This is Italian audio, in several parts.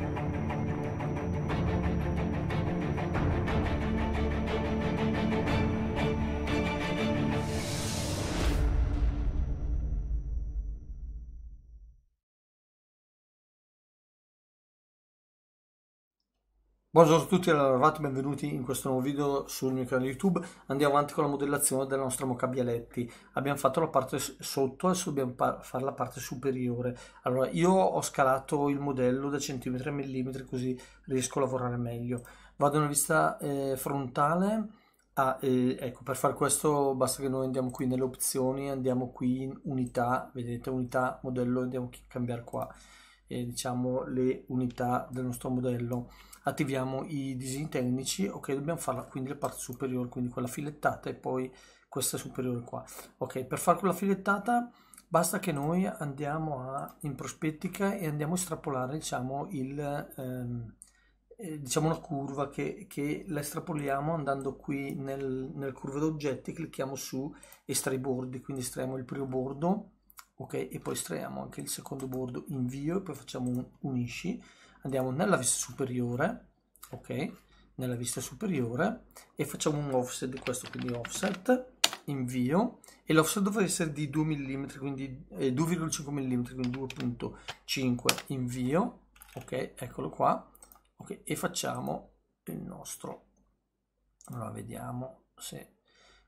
Thank you. Buongiorno a tutti e benvenuti in questo nuovo video sul mio canale YouTube. Andiamo avanti con la modellazione della nostra mocca Bialetti. Abbiamo fatto la parte sotto, adesso dobbiamo fare la parte superiore. Allora, io ho scalato il modello da centimetri a millimetri così riesco a lavorare meglio. Vado in una vista eh, frontale. Ah, eh, ecco, per fare questo basta che noi andiamo qui nelle opzioni, andiamo qui in unità, vedete unità, modello, andiamo a cambiare qua eh, diciamo, le unità del nostro modello. Attiviamo i disegni tecnici, ok, dobbiamo farla quindi la parte superiore, quindi quella filettata e poi questa superiore qua. Ok, per fare quella filettata basta che noi andiamo a, in prospettica e andiamo a estrapolare diciamo, il, ehm, eh, diciamo una curva che, che, la estrapoliamo andando qui nel, nel curva d'oggetti, clicchiamo su estrai bordi, quindi estraiamo il primo bordo ok e poi estraiamo anche il secondo bordo invio e poi facciamo un unisci andiamo nella vista superiore ok nella vista superiore e facciamo un offset di questo quindi offset invio e l'offset dovrebbe essere di 2 mm quindi eh, 2,5 mm quindi 2.5 invio ok eccolo qua ok e facciamo il nostro allora vediamo se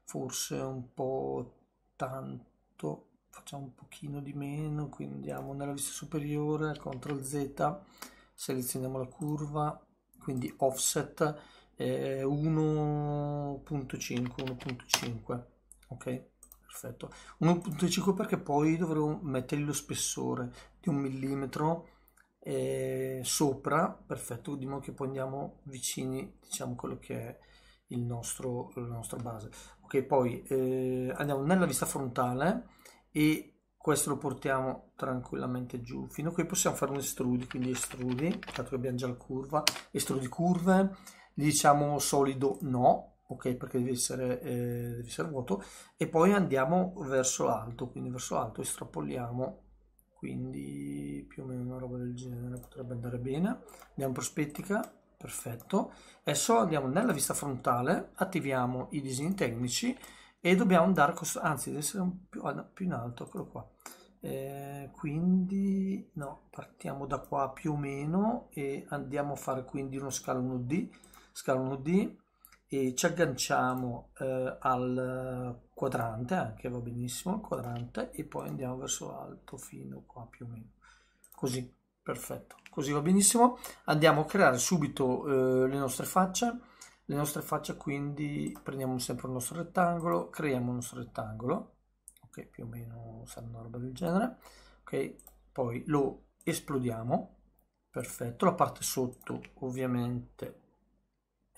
forse un po' tanto facciamo un pochino di meno quindi andiamo nella vista superiore CTRL Z selezioniamo la curva quindi offset eh, 1.5 1.5 ok perfetto 1.5 perché poi dovremo mettere lo spessore di un millimetro eh, sopra perfetto di modo che poi andiamo vicini diciamo quello che è il nostro la nostra base ok poi eh, andiamo nella vista frontale e questo lo portiamo tranquillamente giù fino a qui possiamo fare un estrudi quindi estrudi dato che abbiamo già la curva estrudi curve gli diciamo solido no ok perché deve essere, eh, deve essere vuoto e poi andiamo verso l'alto quindi verso l'alto estrapoliamo quindi più o meno una roba del genere potrebbe andare bene andiamo prospettica perfetto adesso andiamo nella vista frontale attiviamo i disegni tecnici e dobbiamo andare a anzi deve essere più, ah, no, più, in alto, eccolo qua. Eh, quindi no, partiamo da qua più o meno e andiamo a fare quindi uno scalo 1D, scalo 1D e ci agganciamo eh, al quadrante, anche va benissimo il quadrante e poi andiamo verso l'alto fino qua più o meno, così, perfetto, così va benissimo. Andiamo a creare subito eh, le nostre facce le nostre facce quindi prendiamo sempre il nostro rettangolo creiamo un nostro rettangolo ok più o meno sarà una roba del genere ok poi lo esplodiamo perfetto la parte sotto ovviamente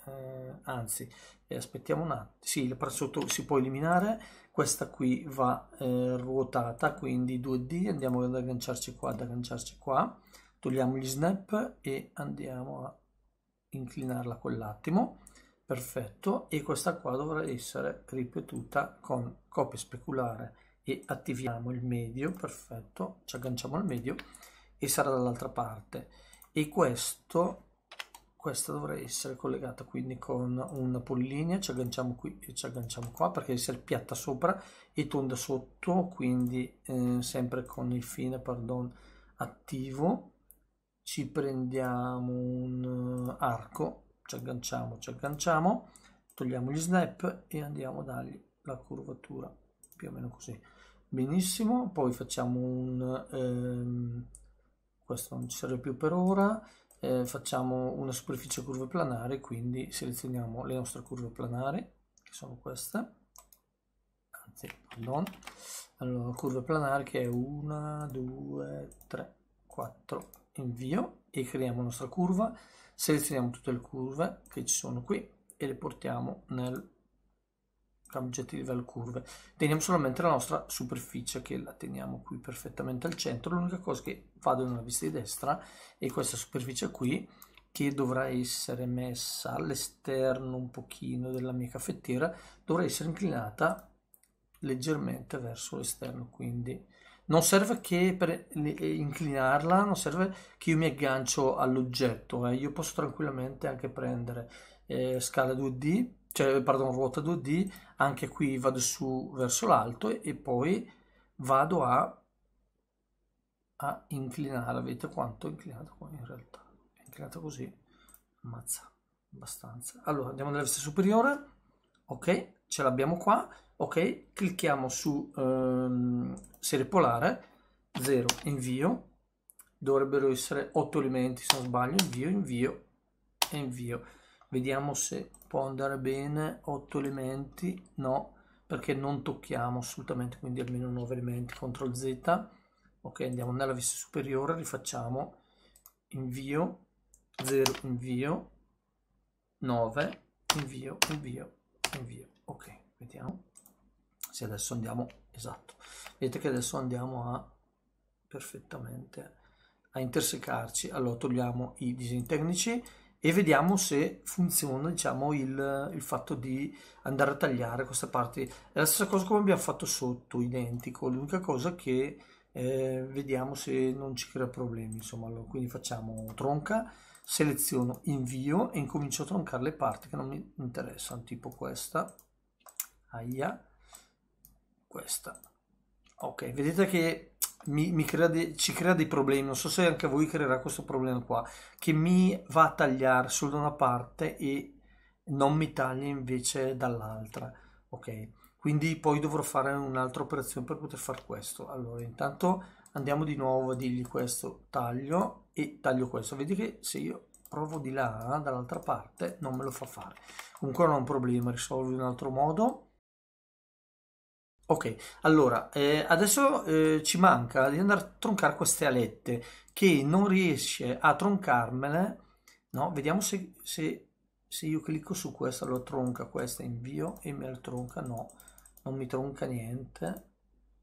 eh, anzi eh, aspettiamo un attimo sì la parte sotto si può eliminare questa qui va eh, ruotata quindi 2d andiamo ad agganciarci qua ad agganciarci qua togliamo gli snap e andiamo a inclinarla quell'attimo perfetto e questa qua dovrà essere ripetuta con copia speculare e attiviamo il medio perfetto ci agganciamo al medio e sarà dall'altra parte e questo questa dovrà essere collegata quindi con una pollinea ci agganciamo qui e ci agganciamo qua perché deve essere piatta sopra e tonda sotto quindi eh, sempre con il fine pardon attivo ci prendiamo un eh, arco ci agganciamo, ci agganciamo, togliamo gli snap e andiamo a dargli la curvatura, più o meno così. Benissimo, poi facciamo un... Ehm, questo non ci serve più per ora, eh, facciamo una superficie curva planare, quindi selezioniamo le nostre curve planare, che sono queste, anzi, pardon, allora, curve planare che è 1, 2, 3, 4, invio e creiamo la nostra curva, selezioniamo tutte le curve che ci sono qui e le portiamo nel di livello curve teniamo solamente la nostra superficie che la teniamo qui perfettamente al centro l'unica cosa che vado nella vista di destra è questa superficie qui che dovrà essere messa all'esterno un pochino della mia caffettiera dovrà essere inclinata leggermente verso l'esterno quindi non serve che per eh, inclinarla, non serve che io mi aggancio all'oggetto, eh. io posso tranquillamente anche prendere eh, scala 2D, cioè pardon, ruota 2D, anche qui vado su verso l'alto e, e, poi vado a, a inclinare, vedete quanto è inclinato qua in realtà, è inclinato così, ammazza, abbastanza. Allora andiamo nella vista superiore, ok, ce l'abbiamo qua, ok, clicchiamo su ehm, serie polare, 0, invio, dovrebbero essere 8 elementi se non sbaglio, invio, invio e invio. Vediamo se può andare bene, 8 elementi, no, perché non tocchiamo assolutamente, quindi almeno 9 elementi, CTRL Z, ok, andiamo nella vista superiore, rifacciamo, invio, 0, invio, 9, invio, invio, invio ok vediamo se adesso andiamo esatto vedete che adesso andiamo a perfettamente a intersecarci allora togliamo i disegni tecnici e vediamo se funziona diciamo il, il fatto di andare a tagliare queste parti è la stessa cosa come abbiamo fatto sotto identico l'unica cosa che eh, vediamo se non ci crea problemi insomma allora, quindi facciamo tronca seleziono invio e incomincio a troncare le parti che non mi interessano tipo questa Aia. Questa. Ok, vedete che mi, mi crea de, ci crea dei problemi, non so se anche a voi creerà questo problema qua, che mi va a tagliare solo da una parte e non mi taglia invece dall'altra. Ok, quindi poi dovrò fare un'altra operazione per poter fare questo. Allora, intanto andiamo di nuovo a dirgli questo, taglio e taglio questo. Vedi che se io provo di là, dall'altra parte, non me lo fa fare. Comunque non è un problema, risolvo in un altro modo Ok, allora eh, adesso eh, ci manca di andare a troncare queste alette che non riesce a troncarmele. No, vediamo se, se, se io clicco su questa lo tronca questa, invio e me la tronca. No, non mi tronca niente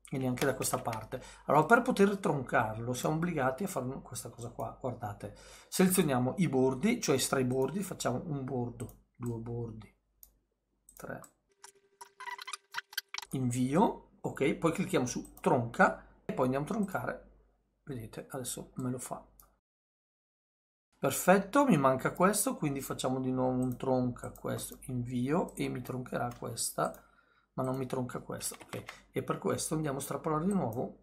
e neanche da questa parte. Allora per poter troncarlo siamo obbligati a fare questa cosa qua. Guardate, selezioniamo i bordi, cioè tra i bordi facciamo un bordo, due bordi, tre invio, ok, poi clicchiamo su tronca e poi andiamo a troncare, vedete adesso me lo fa. Perfetto, mi manca questo, quindi facciamo di nuovo un tronca questo, invio e mi troncherà questa, ma non mi tronca questa, ok. E per questo andiamo a strappolare di nuovo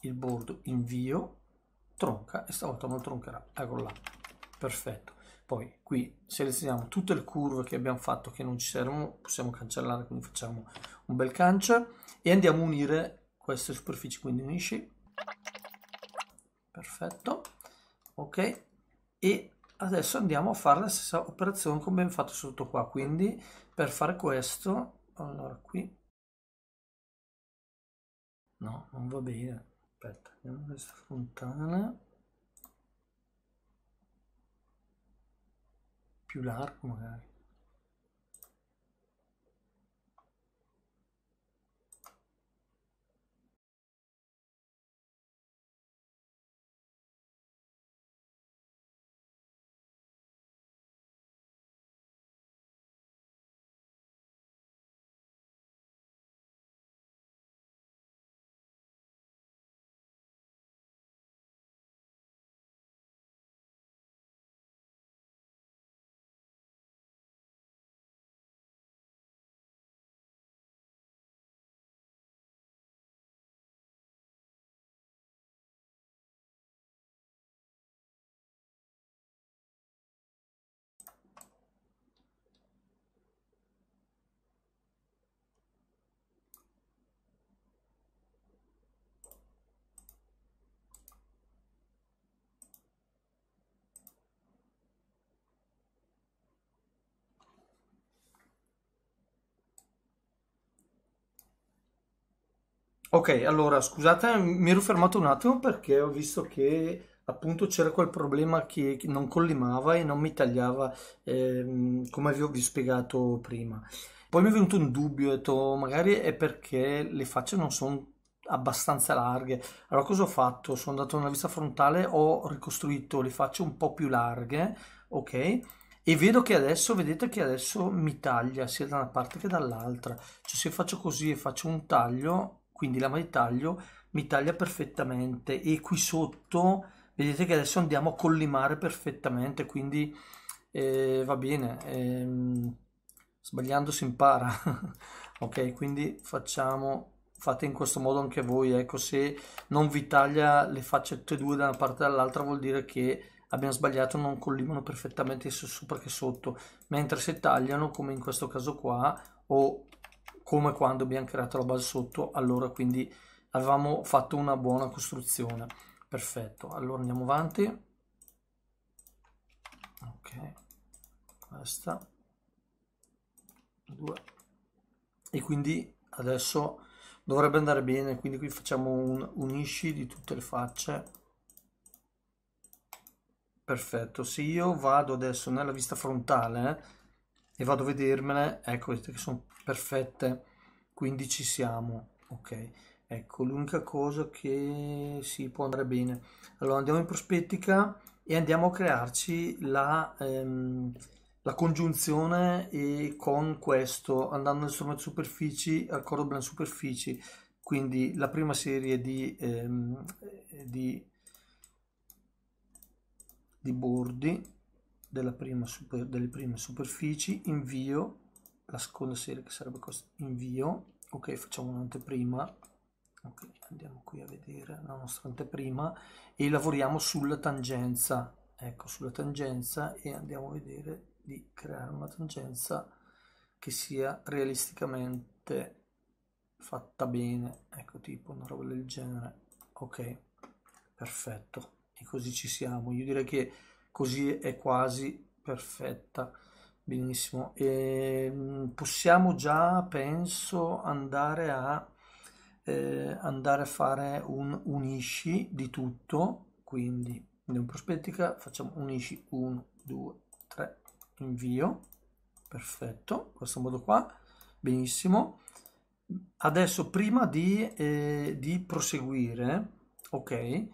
il bordo, invio, tronca e stavolta non troncherà, eccolo là, perfetto. Poi qui selezioniamo tutte le curve che abbiamo fatto che non ci servono, possiamo cancellare, quindi facciamo un bel cancia e andiamo a unire queste superfici, quindi unisci, perfetto, ok, e adesso andiamo a fare la stessa operazione come abbiamo fatto sotto qua, quindi per fare questo, allora qui, no, non va bene, aspetta, andiamo a questa fontana, popular Ok, allora scusate, mi ero fermato un attimo perché ho visto che appunto c'era quel problema che non collimava e non mi tagliava ehm, come vi ho vi spiegato prima. Poi mi è venuto un dubbio, ho detto magari è perché le facce non sono abbastanza larghe. Allora cosa ho fatto? Sono andato nella vista frontale, ho ricostruito le facce un po' più larghe, ok? E vedo che adesso, vedete che adesso mi taglia sia da una parte che dall'altra. Cioè se faccio così e faccio un taglio, quindi la maglia taglio mi taglia perfettamente e qui sotto vedete che adesso andiamo a collimare perfettamente quindi eh, va bene ehm, sbagliando si impara ok quindi facciamo fate in questo modo anche voi ecco se non vi taglia le facce tutte e due da una parte e dall'altra vuol dire che abbiamo sbagliato non collimano perfettamente sia sopra che sotto mentre se tagliano come in questo caso qua o come quando abbiamo creato la base sotto, allora quindi avevamo fatto una buona costruzione. Perfetto, allora andiamo avanti. Ok, questa. Due. E quindi adesso dovrebbe andare bene, quindi qui facciamo un unisci di tutte le facce. Perfetto, se io vado adesso nella vista frontale e vado a vedermele, ecco vedete che sono perfette, quindi ci siamo, ok. Ecco, l'unica cosa che si può andare bene. Allora andiamo in prospettica e andiamo a crearci la, ehm, la congiunzione e con questo, andando nel strumento superfici, al cordoblan superfici, quindi la prima serie di, ehm, di, di bordi super, delle prime superfici, invio, la seconda serie che sarebbe questa, invio, ok facciamo un'anteprima, ok andiamo qui a vedere la nostra anteprima e lavoriamo sulla tangenza, ecco sulla tangenza e andiamo a vedere di creare una tangenza che sia realisticamente fatta bene, ecco tipo una roba del genere, ok perfetto e così ci siamo, io direi che così è quasi perfetta. Benissimo, e ehm, possiamo già, penso, andare a, eh, andare a fare un unisci di tutto, quindi in prospettica, facciamo unisci 1, 2, 3, invio, perfetto, in questo modo qua, benissimo. Adesso prima di, eh, di proseguire, ok,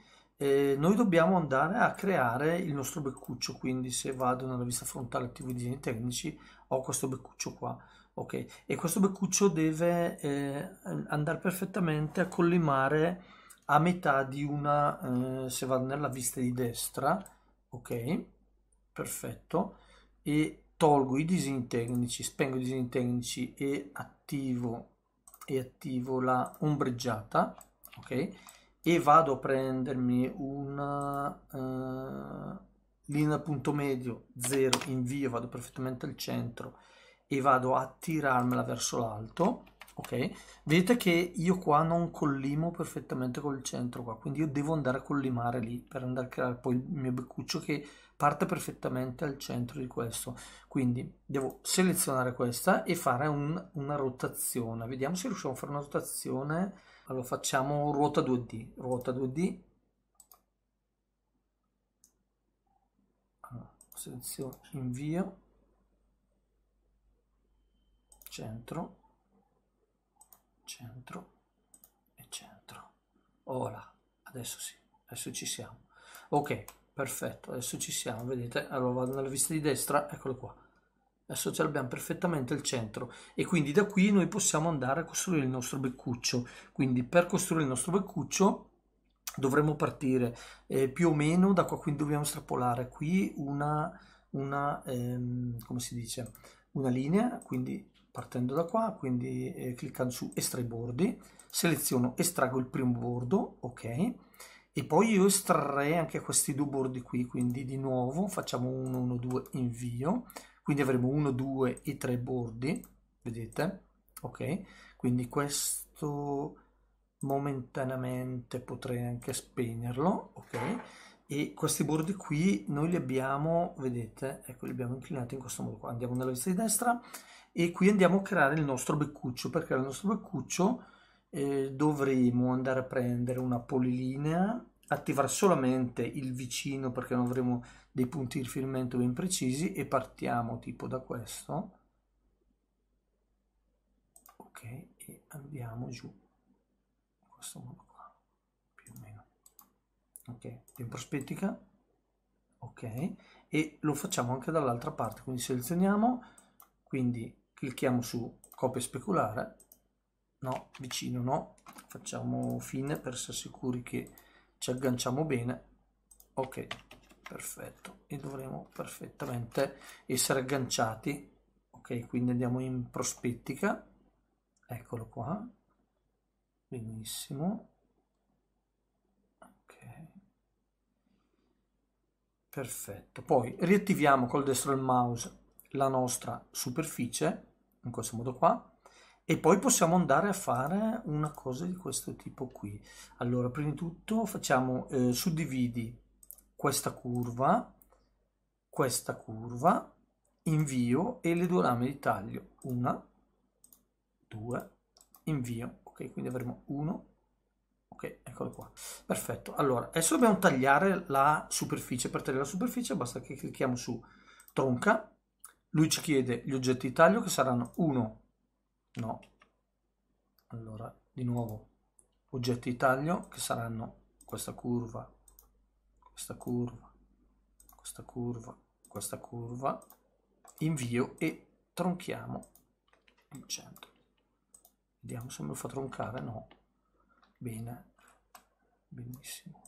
noi dobbiamo andare a creare il nostro beccuccio, quindi se vado nella vista frontale attivo i disegni tecnici ho questo beccuccio qua, ok? E questo beccuccio deve eh, andare perfettamente a collimare a metà di una, eh, se vado nella vista di destra, ok? Perfetto. E tolgo i disegni tecnici, spengo i disegni tecnici e attivo, e attivo la ombreggiata, ok? e vado a prendermi una uh, eh, linea punto medio 0 invio vado perfettamente al centro e vado a tirarmela verso l'alto ok vedete che io qua non collimo perfettamente col centro qua quindi io devo andare a collimare lì per andare a creare poi il mio beccuccio che parte perfettamente al centro di questo quindi devo selezionare questa e fare un, una rotazione vediamo se riusciamo a fare una rotazione allora facciamo ruota 2D, ruota 2D. Allora, seleziono invio, centro, centro e centro. Ora, adesso sì, adesso ci siamo. Ok, perfetto, adesso ci siamo, vedete? Allora vado nella vista di destra, eccolo qua associare abbiamo perfettamente il centro e quindi da qui noi possiamo andare a costruire il nostro beccuccio. Quindi per costruire il nostro beccuccio dovremmo partire eh, più o meno da qua, quindi dobbiamo strappolare qui una, una ehm, come si dice, una linea, quindi partendo da qua, quindi eh, cliccando su estra i bordi, seleziono, estraggo il primo bordo, ok, e poi io estrarrei anche questi due bordi qui, quindi di nuovo facciamo 1, 1, 2, invio, quindi avremo 1, 2 e 3 bordi, vedete? Ok, quindi questo momentaneamente potrei anche spegnerlo, ok? E questi bordi qui noi li abbiamo, vedete, ecco li abbiamo inclinati in questo modo qua, andiamo nella vista di destra e qui andiamo a creare il nostro beccuccio, perché il nostro beccuccio eh, dovremo andare a prendere una polilinea attivare solamente il vicino perché non avremo dei punti di riferimento ben precisi e partiamo tipo da questo ok e andiamo giù in questo modo qua più o meno ok in prospettica ok e lo facciamo anche dall'altra parte quindi selezioniamo quindi clicchiamo su copia speculare no vicino no facciamo fine per essere sicuri che ci agganciamo bene ok perfetto e dovremo perfettamente essere agganciati ok quindi andiamo in prospettica eccolo qua benissimo ok perfetto poi riattiviamo col destro il mouse la nostra superficie in questo modo qua e poi possiamo andare a fare una cosa di questo tipo qui. Allora, prima di tutto facciamo eh, suddividi questa curva, questa curva, invio e le due lame di taglio. Una, due, invio. Ok, quindi avremo uno, ok, eccolo qua. Perfetto. Allora, adesso dobbiamo tagliare la superficie. Per tagliare la superficie basta che clicchiamo su tronca. Lui ci chiede gli oggetti di taglio che saranno 1, no allora di nuovo oggetti di taglio che saranno questa curva questa curva questa curva questa curva invio e tronchiamo il centro vediamo se me lo fa troncare no bene benissimo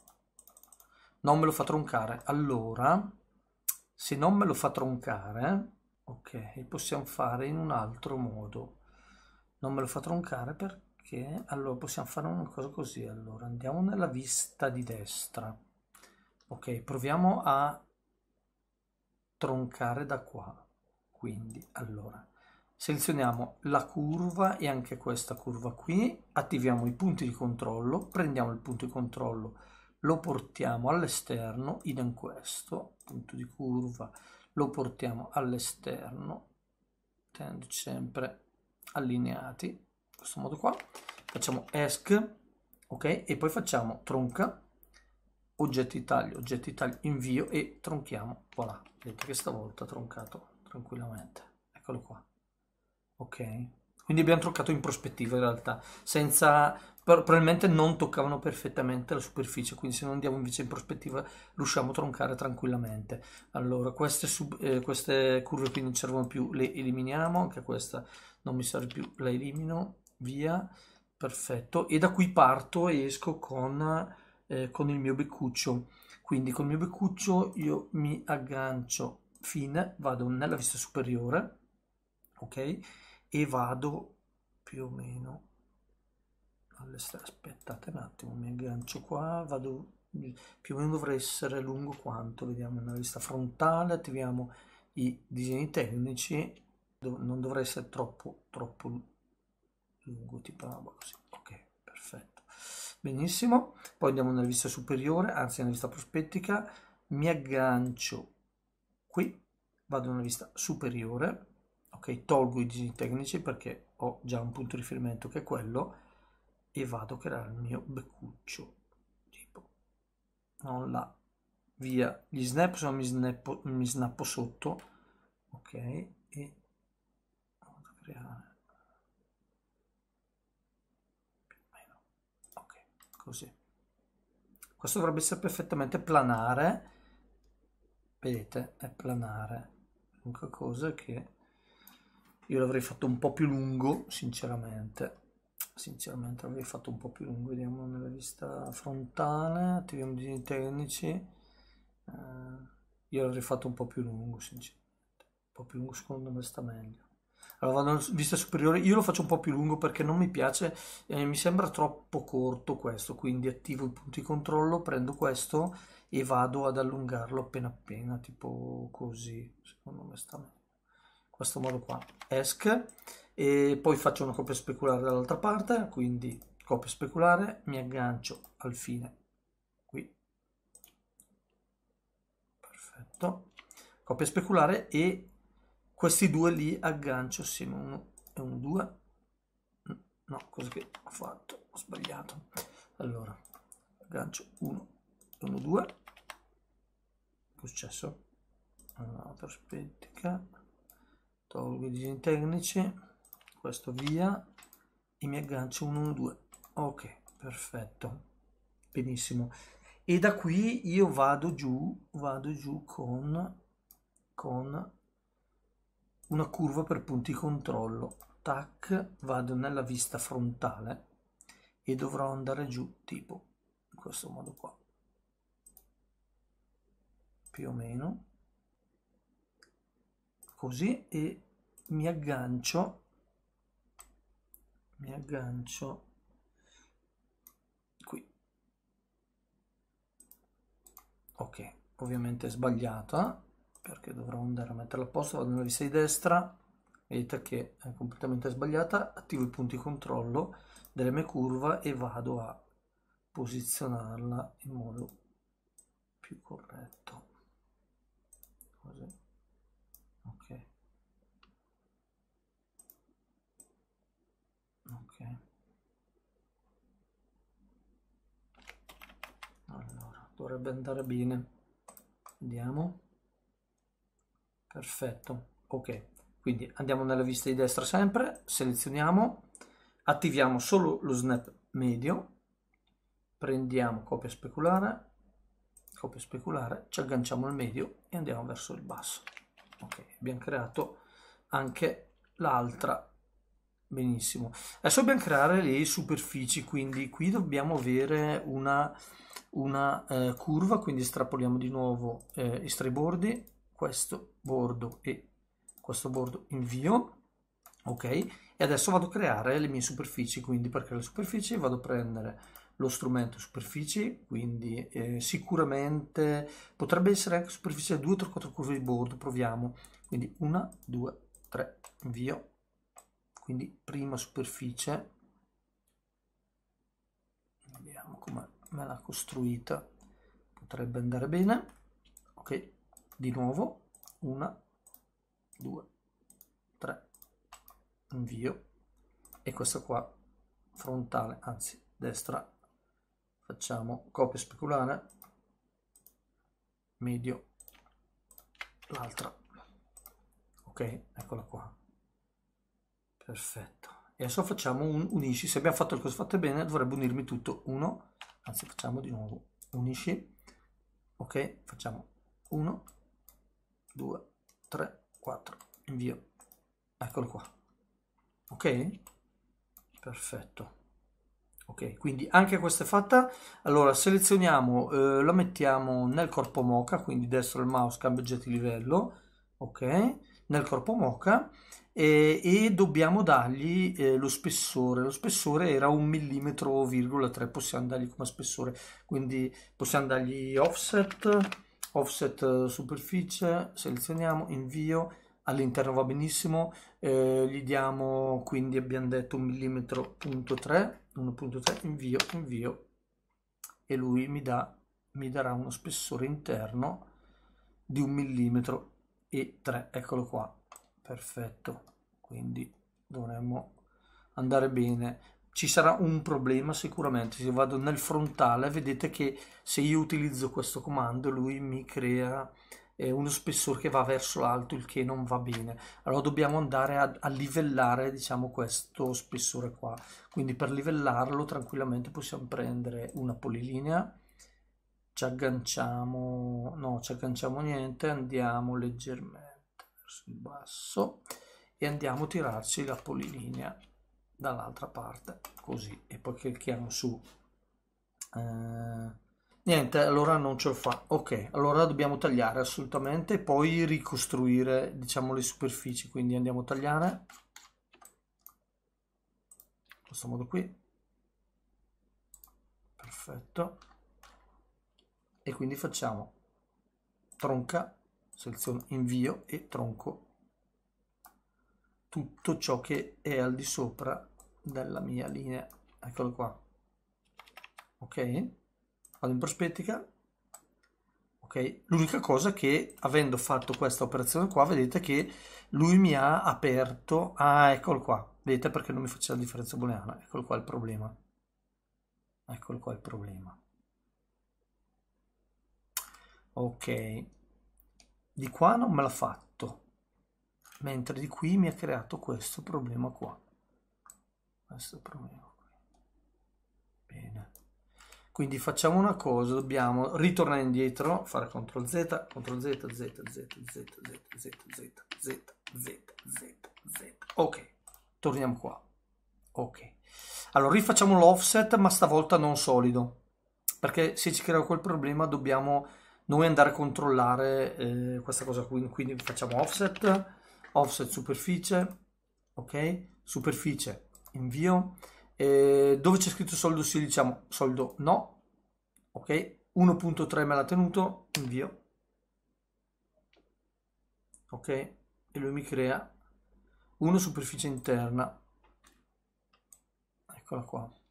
non me lo fa troncare allora se non me lo fa troncare ok possiamo fare in un altro modo non me lo fa troncare perché allora possiamo fare una cosa così allora andiamo nella vista di destra ok proviamo a troncare da qua quindi allora selezioniamo la curva e anche questa curva qui attiviamo i punti di controllo prendiamo il punto di controllo lo portiamo all'esterno idem questo punto di curva lo portiamo all'esterno tenendo sempre allineati in questo modo qua facciamo ESC ok e poi facciamo tronca oggetti taglio oggetti taglio invio e tronchiamo voilà vedete che stavolta troncato tranquillamente eccolo qua ok quindi abbiamo troncato in prospettiva in realtà senza però probabilmente non toccavano perfettamente la superficie quindi se non andiamo invece in prospettiva riusciamo a troncare tranquillamente allora queste, sub, eh, queste curve qui non servono più le eliminiamo anche questa non mi serve più, la elimino, via, perfetto, e da qui parto e esco con, eh, con il mio beccuccio, quindi col mio beccuccio io mi aggancio fine, vado nella vista superiore, ok, e vado più o meno all'esterno, aspettate un attimo, mi aggancio qua, vado più o meno dovrà essere lungo quanto, vediamo nella vista frontale, attiviamo i disegni tecnici, non dovrà essere troppo, troppo lungo, tipo parabola, sì. ok, perfetto. Benissimo, poi andiamo nella vista superiore, anzi nella vista prospettica, mi aggancio qui, vado nella vista superiore, ok, tolgo i disegni tecnici perché ho già un punto di riferimento che è quello, e vado a creare il mio beccuccio, tipo, non la via, gli snap, sono mi, snappo, mi snappo sotto, ok, e creare più o meno ok così questo dovrebbe essere perfettamente planare vedete è planare l'unica cosa che io l'avrei fatto un po' più lungo sinceramente sinceramente l'avrei fatto un po' più lungo vediamo nella vista frontale attiviamo i tecnici eh, io l'avrei fatto un po' più lungo sinceramente un po' più lungo secondo me sta meglio avevano vista superiore. Io lo faccio un po' più lungo perché non mi piace, eh, mi sembra troppo corto questo, quindi attivo il punto di controllo, prendo questo e vado ad allungarlo appena appena, tipo così, secondo me sta In questo modo qua, ESC, e poi faccio una copia speculare dall'altra parte, quindi copia speculare, mi aggancio al fine qui, perfetto, copia speculare e questi due li aggancio assieme uno e un 2 mm, no cosa che ho fatto ho sbagliato allora aggancio uno e 1 2 che è successo allora, prospettica tolgo i disegni tecnici questo via e mi aggancio 1 1 2 ok perfetto benissimo e da qui io vado giù vado giù con con una curva per punti controllo. Tac, vado nella vista frontale e dovrò andare giù tipo in questo modo qua. Più o meno. Così e mi aggancio mi aggancio qui ok ovviamente è sbagliata perché dovrò andare a metterla a posto, vado nella vista di destra, vedete che è completamente sbagliata, attivo i punti controllo della mia curva e vado a posizionarla in modo più corretto. Così. Ok. Ok. Allora, dovrebbe andare bene. Vediamo perfetto ok quindi andiamo nella vista di destra sempre selezioniamo attiviamo solo lo snap medio prendiamo copia speculare copia speculare ci agganciamo al medio e andiamo verso il basso ok abbiamo creato anche l'altra benissimo adesso dobbiamo creare le superfici quindi qui dobbiamo avere una, una eh, curva quindi estrapoliamo di nuovo eh, i tre questo bordo e questo bordo invio ok e adesso vado a creare le mie superfici quindi per creare le superfici vado a prendere lo strumento superfici quindi eh, sicuramente potrebbe essere anche superficie 2 3 4 curve di bordo proviamo quindi 1 2 3 invio quindi prima superficie vediamo come me l'ha costruita potrebbe andare bene ok di nuovo, una, due, tre, invio, e questa qua frontale, anzi destra, facciamo copia speculare, medio, l'altra, ok, eccola qua, perfetto. E adesso facciamo un unisci, se abbiamo fatto il coso fatte bene dovrebbe unirmi tutto, 1, anzi facciamo di nuovo, unisci, ok, facciamo 1, 2, 3, 4, invio, eccolo qua, ok? Perfetto. Ok, quindi anche questa è fatta. Allora selezioniamo, eh, la mettiamo nel corpo mocha, quindi destro il mouse, cambio oggetto livello, ok? Nel corpo mocha e, e dobbiamo dargli eh, lo spessore. Lo spessore era un millimetro, virgola 3, possiamo dargli come spessore, quindi possiamo dargli offset offset eh, superficie, selezioniamo, invio, all'interno va benissimo, eh, gli diamo quindi abbiamo detto 1 mm, 1.3, 1.3, invio, invio e lui mi, dà, mi darà uno spessore interno di 1 mm e 3, eccolo qua, perfetto, quindi dovremmo andare bene ci sarà un problema sicuramente. Se vado nel frontale, vedete che se io utilizzo questo comando, lui mi crea eh, uno spessore che va verso l'alto, il che non va bene. Allora dobbiamo andare a, a livellare, diciamo, questo spessore qua. Quindi per livellarlo tranquillamente possiamo prendere una polilinea, ci agganciamo, no, ci agganciamo niente, andiamo leggermente verso il basso e andiamo a tirarci la polilinea dall'altra parte così e poi clicchiamo su eh, niente allora non ce lo fa ok allora dobbiamo tagliare assolutamente poi ricostruire diciamo le superfici quindi andiamo a tagliare in questo modo qui perfetto e quindi facciamo tronca seleziono invio e tronco tutto ciò che è al di sopra della mia linea eccolo qua ok vado in prospettica ok l'unica cosa che avendo fatto questa operazione qua vedete che lui mi ha aperto ah eccolo qua vedete perché non mi faceva la differenza booleana eccolo qua il problema eccolo qua il problema ok di qua non me l'ha fatto mentre di qui mi ha creato questo problema qua questo problema qui bene quindi facciamo una cosa dobbiamo ritornare indietro fare CTRL Z CTRL Z Z Z Z Z Z Z Z Z Z Z ok torniamo qua ok allora rifacciamo l'offset ma stavolta non solido perché se ci crea quel problema dobbiamo noi andare a controllare eh, questa cosa qui quindi facciamo offset offset superficie, ok? Superficie, invio. Eh, dove c'è scritto soldo sì, diciamo soldo no, ok? 1.3 me l'ha tenuto, invio. Ok? E lui mi crea una superficie interna. Eccola qua.